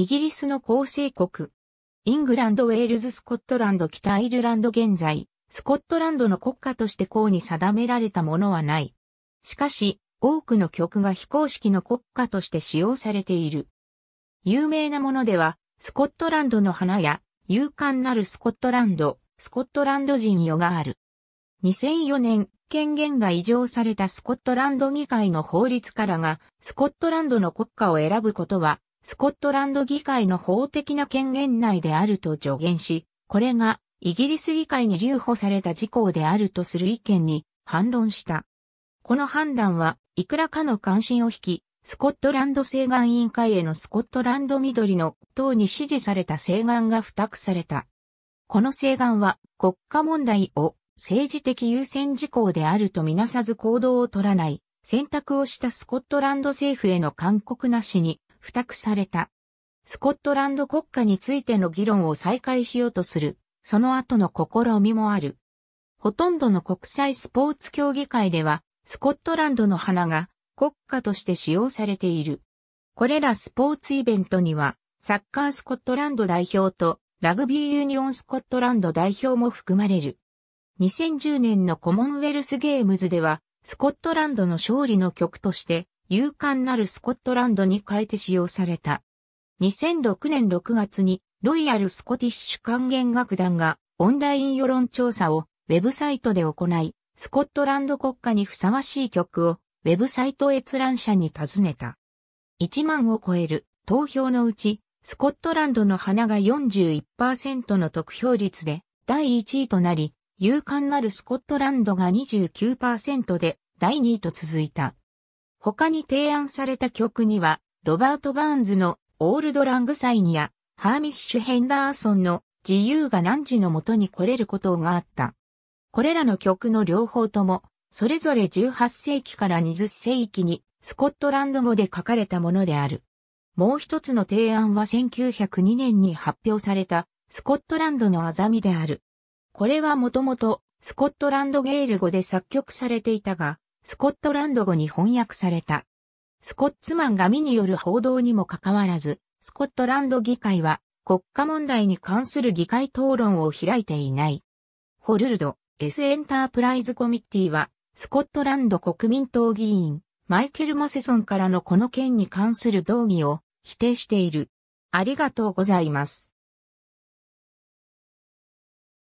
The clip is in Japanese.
イギリスの構成国。イングランド、ウェールズ、スコットランド、北アイルランド現在、スコットランドの国家として公に定められたものはない。しかし、多くの曲が非公式の国家として使用されている。有名なものでは、スコットランドの花や、勇敢なるスコットランド、スコットランド人よがある。2004年、権限が移譲されたスコットランド議会の法律からが、スコットランドの国家を選ぶことはスコットランド議会の法的な権限内であると助言し、これがイギリス議会に留保された事項であるとする意見に反論した。この判断はいくらかの関心を引き、スコットランド請岸委員会へのスコットランド緑の党に支持された請岸が付託された。この請岸は国家問題を政治的優先事項であるとみなさず行動を取らない選択をしたスコットランド政府への勧告なしに付託された。スコットランド国家についての議論を再開しようとする、その後の試みもある。ほとんどの国際スポーツ協議会では、スコットランドの花が国家として使用されている。これらスポーツイベントには、サッカースコットランド代表とラグビーユニオンスコットランド代表も含まれる。2010年のコモンウェルスゲームズでは、スコットランドの勝利の曲として、勇敢なるスコットランドに変えて使用された。2006年6月にロイヤルスコティッシュ管弦楽団がオンライン世論調査をウェブサイトで行い、スコットランド国家にふさわしい曲をウェブサイト閲覧者に尋ねた。1万を超える投票のうち、スコットランドの花が41%の得票率で第1位となり、勇敢なるスコットランドが29%で第2位と続いた。他に提案された曲には、ロバート・バーンズのオールド・ラング・サインや、ハーミッシュ・ヘンダーソンの自由が汝のもとに来れることがあった。これらの曲の両方とも、それぞれ18世紀から20世紀にスコットランド語で書かれたものである。もう一つの提案は1902年に発表されたスコットランドのアザミである。これはもともとスコットランドゲール語で作曲されていたが、スコットランド語に翻訳された。スコッツマンが身による報道にもかかわらず、スコットランド議会は国家問題に関する議会討論を開いていない。ホルルド、S エンタープライズコミッティは、スコットランド国民党議員、マイケル・マセソンからのこの件に関する動議を否定している。ありがとうございます。